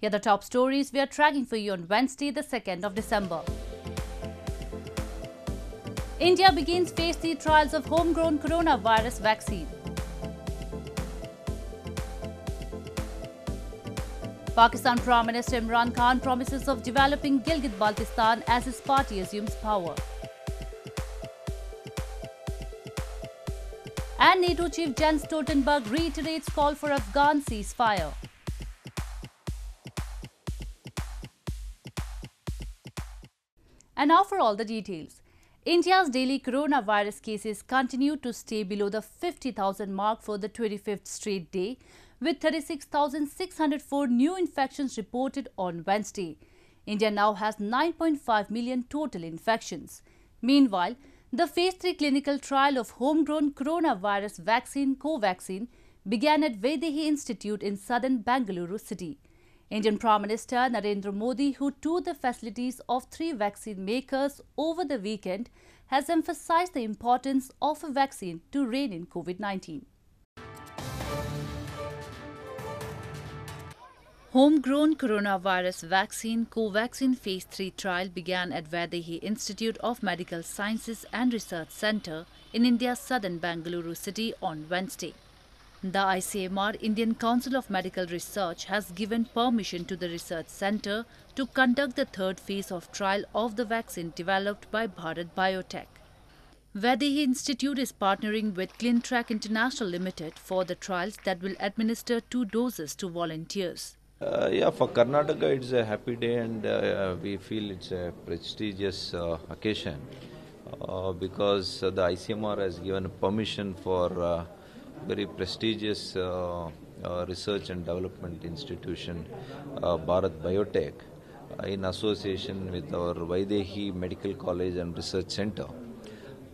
Here are the top stories we are tracking for you on Wednesday, the 2nd of December. India begins phase 3 trials of homegrown coronavirus vaccine. Pakistan Prime Minister Imran Khan promises of developing Gilgit-Baltistan as his party assumes power. And NATO chief Jens Stoltenberg reiterates call for Afghan ceasefire. And now for all the details. India's daily coronavirus cases continue to stay below the 50,000 mark for the 25th straight day, with 36,604 new infections reported on Wednesday. India now has 9.5 million total infections. Meanwhile, the phase 3 clinical trial of homegrown coronavirus vaccine Covaxin began at Vaidehi Institute in southern Bangalore city. Indian Prime Minister Narendra Modi, who toured the facilities of three vaccine makers over the weekend, has emphasized the importance of a vaccine to rein in COVID-19. Homegrown coronavirus vaccine Covaxin Phase 3 trial began at Vaidehi Institute of Medical Sciences and Research Centre in India's southern Bangalore city on Wednesday. The ICMR Indian Council of Medical Research has given permission to the research center to conduct the third phase of trial of the vaccine developed by Bharat Biotech. Vadihi Institute is partnering with ClinTrack International Limited for the trials that will administer two doses to volunteers. Uh, yeah, for Karnataka it's a happy day and uh, we feel it's a prestigious uh, occasion uh, because the ICMR has given permission for uh, very prestigious uh, uh, research and development institution, uh, Bharat Biotech, in association with our Vaidehi Medical College and Research Center.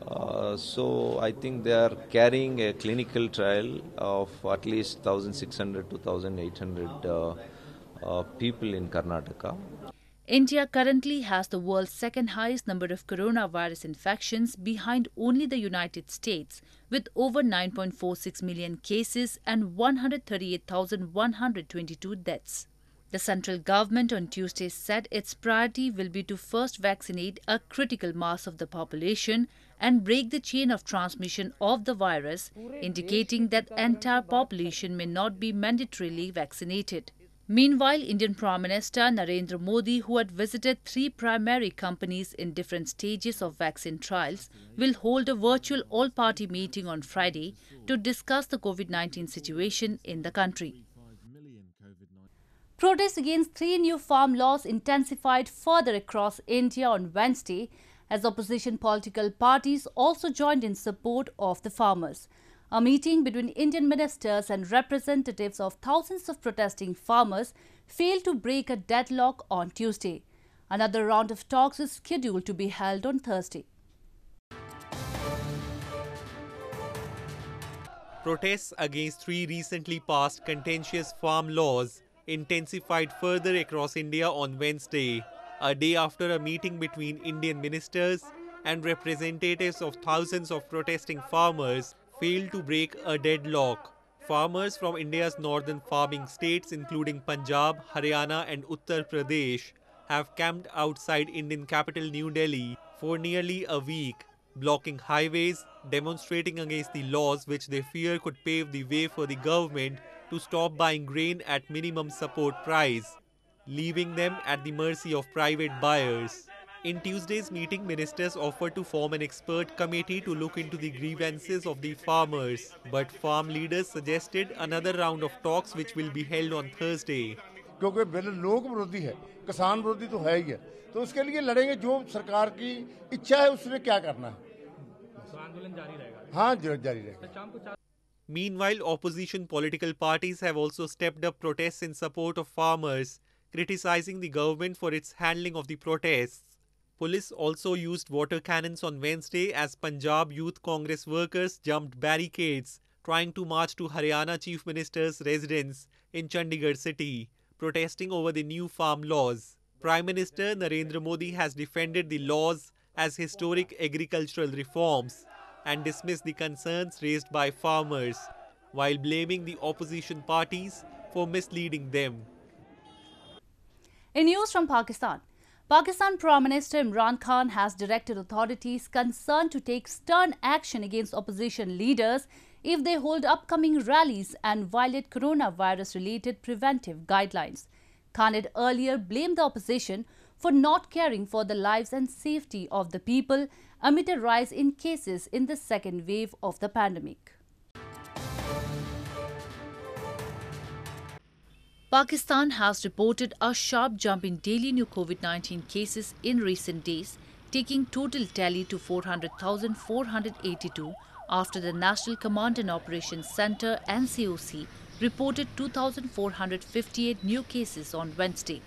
Uh, so I think they are carrying a clinical trial of at least 1,600 to 1,800 uh, uh, people in Karnataka. India currently has the world's second highest number of coronavirus infections behind only the United States, with over 9.46 million cases and 138,122 deaths. The central government on Tuesday said its priority will be to first vaccinate a critical mass of the population and break the chain of transmission of the virus, indicating that entire population may not be mandatorily vaccinated. Meanwhile, Indian Prime Minister Narendra Modi, who had visited three primary companies in different stages of vaccine trials, will hold a virtual all party meeting on Friday to discuss the COVID 19 situation in the country. Protests against three new farm laws intensified further across India on Wednesday as opposition political parties also joined in support of the farmers. A meeting between Indian ministers and representatives of thousands of protesting farmers failed to break a deadlock on Tuesday. Another round of talks is scheduled to be held on Thursday. Protests against three recently passed contentious farm laws intensified further across India on Wednesday, a day after a meeting between Indian ministers and representatives of thousands of protesting farmers failed to break a deadlock. Farmers from India's northern farming states, including Punjab, Haryana, and Uttar Pradesh, have camped outside Indian capital New Delhi for nearly a week, blocking highways, demonstrating against the laws which they fear could pave the way for the government to stop buying grain at minimum support price, leaving them at the mercy of private buyers. In Tuesday's meeting, ministers offered to form an expert committee to look into the grievances of the farmers. But farm leaders suggested another round of talks which will be held on Thursday. क्योंकि bill लोक विरोधी है किसान विरोधी तो है ही है तो उसके लिए लड़ेंगे जो सरकार की इच्छा है उसमें क्या करना है आंदोलन जारी रहेगा हाँ Meanwhile, opposition political parties have also stepped up protests in support of farmers, criticizing the government for its handling of the protests. Police also used water cannons on Wednesday as Punjab Youth Congress workers jumped barricades trying to march to Haryana Chief Minister's residence in Chandigarh city, protesting over the new farm laws. Prime Minister Narendra Modi has defended the laws as historic agricultural reforms and dismissed the concerns raised by farmers while blaming the opposition parties for misleading them. In news from Pakistan, Pakistan Prime Minister Imran Khan has directed authorities concerned to take stern action against opposition leaders if they hold upcoming rallies and violate coronavirus-related preventive guidelines. Khan had earlier blamed the opposition for not caring for the lives and safety of the people amid a rise in cases in the second wave of the pandemic. Pakistan has reported a sharp jump in daily new COVID 19 cases in recent days, taking total tally to 400,482 after the National Command and Operations Center NCOC reported 2,458 new cases on Wednesday.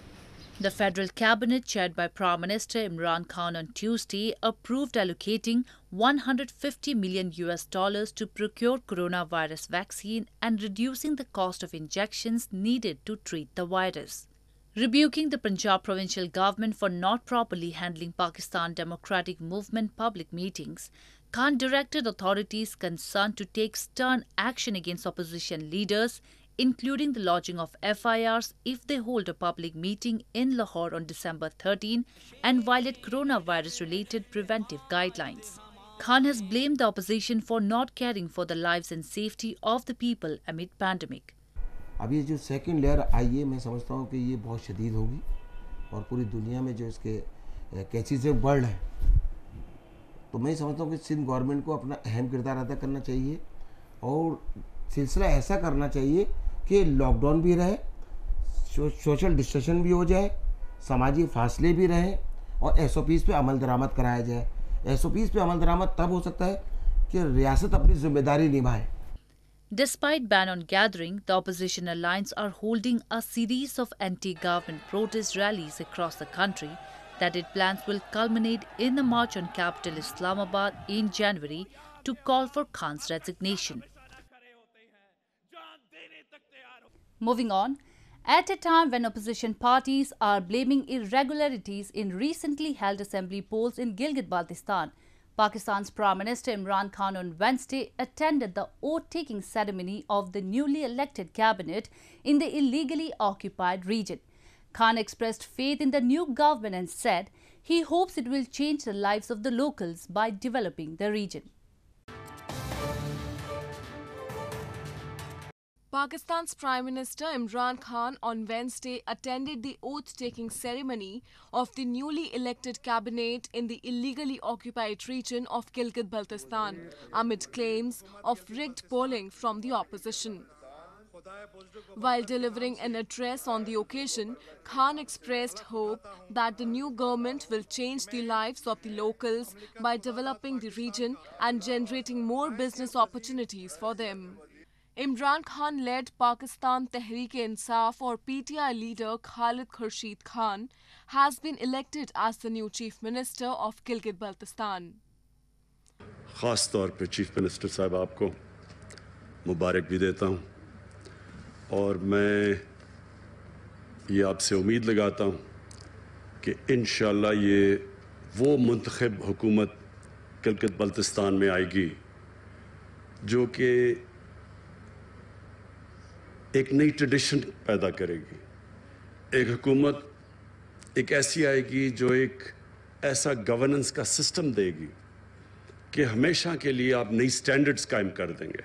The federal cabinet, chaired by Prime Minister Imran Khan on Tuesday, approved allocating 150 million US dollars to procure coronavirus vaccine and reducing the cost of injections needed to treat the virus. Rebuking the Punjab provincial government for not properly handling Pakistan Democratic Movement public meetings, Khan directed authorities concerned to take stern action against opposition leaders, including the lodging of FIRs if they hold a public meeting in Lahore on December 13 and violate coronavirus related preventive guidelines. Khan has blamed the opposition for not caring for the lives and safety of the people amid pandemic. अब ये जो second layer I है मैं समझता हूँ कि ये बहुत शदीद होगी और पूरी दुनिया में जो इसके कैचेज है वर्ल्ड है तो मैं समझता हूँ कि सिंध गवर्नमेंट को अपना अहम किरदार अदा करना चाहिए और सिलसिला ऐसा करना चाहिए कि लॉकडाउन भी रहे सोशल डिस्टेंसिंग भी हो जाए सामाजिक फासले भी रहें और एस पे अमल दरामद कराया जाए एस ओ पीज पे अमल दरामद तब हो सकता है कि रियासत अपनी जिम्मेदारी निभाए Despite ban on gathering, the opposition alliance are holding a series of anti-government protest rallies across the country that it plans will culminate in a march on capital Islamabad in January to call for Khan's resignation. Moving on, at a time when opposition parties are blaming irregularities in recently held assembly polls in Gilgit Baltistan. Pakistan's Prime Minister Imran Khan on Wednesday attended the oath-taking ceremony of the newly elected cabinet in the illegally occupied region. Khan expressed faith in the new government and said he hopes it will change the lives of the locals by developing the region. Pakistan's Prime Minister Imran Khan on Wednesday attended the oath taking ceremony of the newly elected cabinet in the illegally occupied region of Gilgit Baltistan amid claims of rigged polling from the opposition. While delivering an address on the occasion, Khan expressed hope that the new government will change the lives of the locals by developing the region and generating more business opportunities for them. Imran Khan led Pakistan Tehreek Insaf और PTI leader Khalid Khurshid Khan has been elected as the new chief minister of Gilgit Baltistan खास तौर पर chief minister साहब आपको मुबारक भी देता हूँ और मैं ये आपसे उम्मीद लगाता हूँ कि इन ये वो मंतखब हुकूमत गिलगित बल्तिस्तान में आएगी जो कि एक नई ट्रेडिशन पैदा करेगी एक हुकूमत एक ऐसी आएगी जो एक ऐसा गवर्नेंस का सिस्टम देगी कि हमेशा के लिए आप नई स्टैंडर्ड्स कायम कर देंगे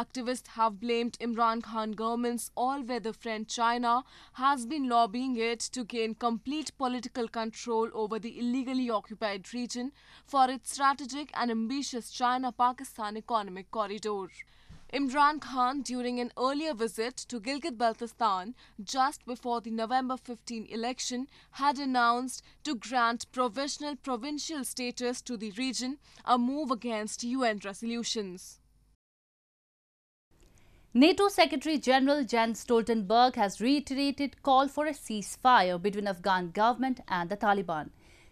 Activists have blamed Imran Khan government's all-weather friend China has been lobbying it to gain complete political control over the illegally occupied region for its strategic and ambitious China-Pakistan economic corridor. Imran Khan during an earlier visit to Gilgit Baltistan just before the November 15 election had announced to grant provisional provincial status to the region, a move against UN resolutions. NATO Secretary General Jens Stoltenberg has reiterated call for a ceasefire between Afghan government and the Taliban.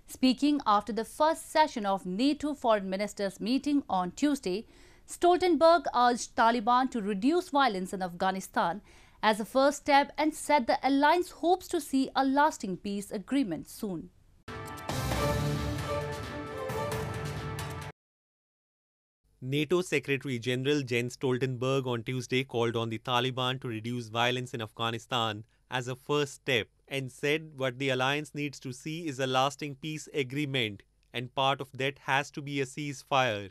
Speaking after the first session of NATO foreign ministers meeting on Tuesday, Stoltenberg urged Taliban to reduce violence in Afghanistan as a first step and said the alliance hopes to see a lasting peace agreement soon. NATO Secretary General Jens Stoltenberg on Tuesday called on the Taliban to reduce violence in Afghanistan as a first step and said what the alliance needs to see is a lasting peace agreement and part of that has to be a ceasefire.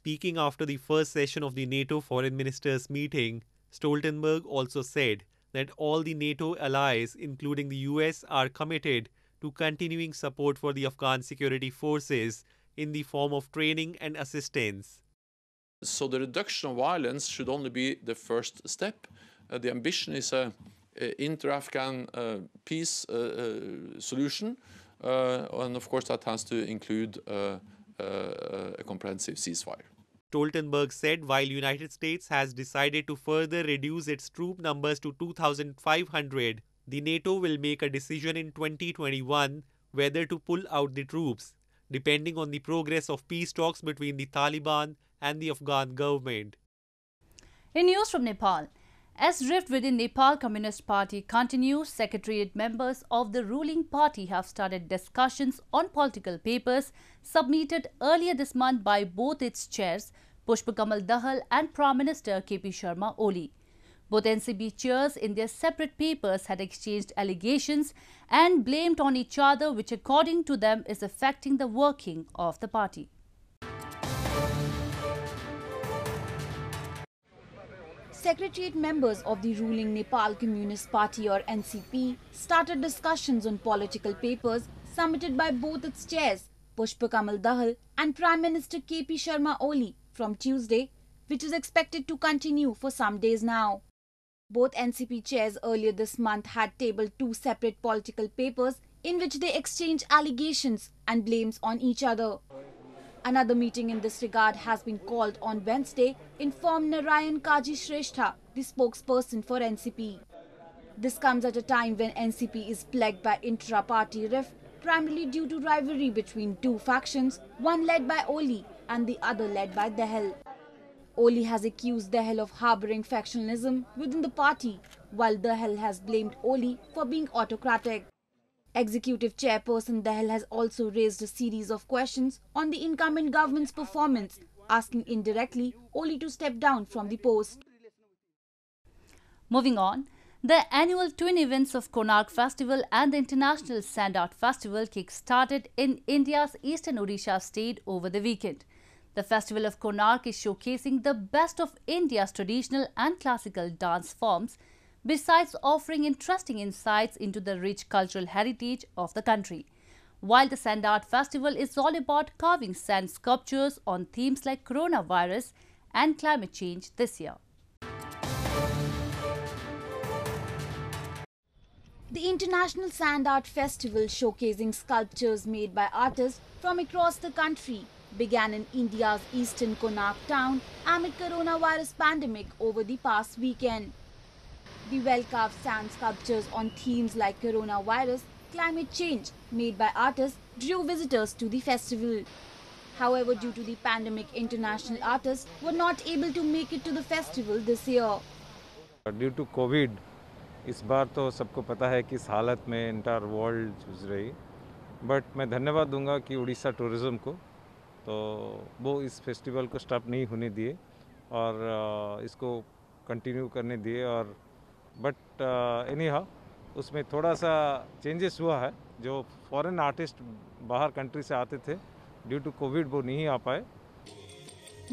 Speaking after the first session of the NATO foreign ministers meeting, Stoltenberg also said that all the NATO allies, including the US, are committed to continuing support for the Afghan security forces in the form of training and assistance. So the reduction of violence should only be the first step. Uh, the ambition is a, inter-Afghan uh, peace uh, uh solution, uh, and of course that has to include uh, uh, a comprehensive ceasefire. Stoltenberg said while United States has decided to further reduce its troop numbers to 2500, the NATO will make a decision in 2021 whether to pull out the troops depending on the progress of peace talks between the Taliban and the Afghan government. In news from Nepal, as rift within Nepal Communist Party continues, secretariat members of the ruling party have started discussions on political papers submitted earlier this month by both its chairs, Pushpa Kamal Dahal and Prime Minister KP Sharma Oli. Both NCB chairs in their separate papers had exchanged allegations and blamed on each other which according to them is affecting the working of the party. Secretariat members of the ruling Nepal Communist Party or NCP started discussions on political papers submitted by both its chairs, Pushpa Kamal Dahal and Prime Minister KP Sharma Oli from Tuesday, which is expected to continue for some days now. Both NCP chairs earlier this month had tabled two separate political papers in which they exchanged allegations and blames on each other. Another meeting in this regard has been called on Wednesday, informed Narayan Kaji Shrestha, the spokesperson for NCP. This comes at a time when NCP is plagued by intra-party rift, primarily due to rivalry between two factions, one led by Oli and the other led by Dehel. Oli has accused Dehel of harbouring factionalism within the party, while Dehel has blamed Oli for being autocratic. Executive Chairperson Dahal has also raised a series of questions on the incumbent government's performance, asking indirectly only to step down from the post. Moving on, the annual twin events of Konark Festival and the International Sandart Festival kick-started in India's eastern Odisha state over the weekend. The Festival of Konark is showcasing the best of India's traditional and classical dance forms – besides offering interesting insights into the rich cultural heritage of the country. While the Sand Art Festival is all about carving sand sculptures on themes like coronavirus and climate change this year. The International Sand Art Festival, showcasing sculptures made by artists from across the country, began in India's eastern Konark town amid coronavirus pandemic over the past weekend. The well carved sand sculptures on themes like coronavirus, climate change, made by artists, drew visitors to the festival. However, due to the pandemic, international artists were not able to make it to the festival this year. Due to COVID, इस बार तो सबको पता है कि इस हालत में inter world जूझ रही बट मैं धन्यवाद दूंगा कि उड़ीसा टूरिज़्म को तो वो इस फेस्टिवल को स्टॉप नहीं होने दिए और इसको कंटिन्यू करने दिए और बट एनी हाउ उसमें थोड़ा सा चेंजेस हुआ है जो फॉरेन आर्टिस्ट बाहर कंट्री से आते थे ड्यू टू कोविड वो नहीं आ पाए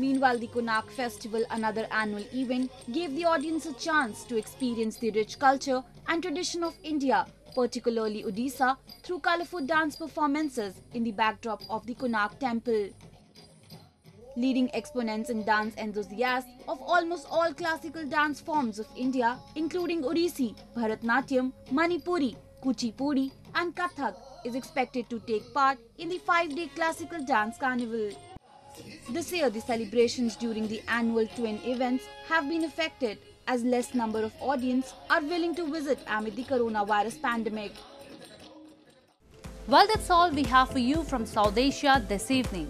Meanwhile, the Konak Festival, another annual event, gave the audience a chance to experience the rich culture and tradition of India, particularly Odisha, through colorful dance performances in the backdrop of the Konak temple. leading exponents and dance enthusiasts of almost all classical dance forms of India, including Odissi, Bharatnatyam, Manipuri, Kuchipudi, and Kathak, is expected to take part in the five-day classical dance carnival. This year, the celebrations during the annual twin events have been affected as less number of audience are willing to visit amid the coronavirus pandemic. Well, that's all we have for you from South Asia this evening.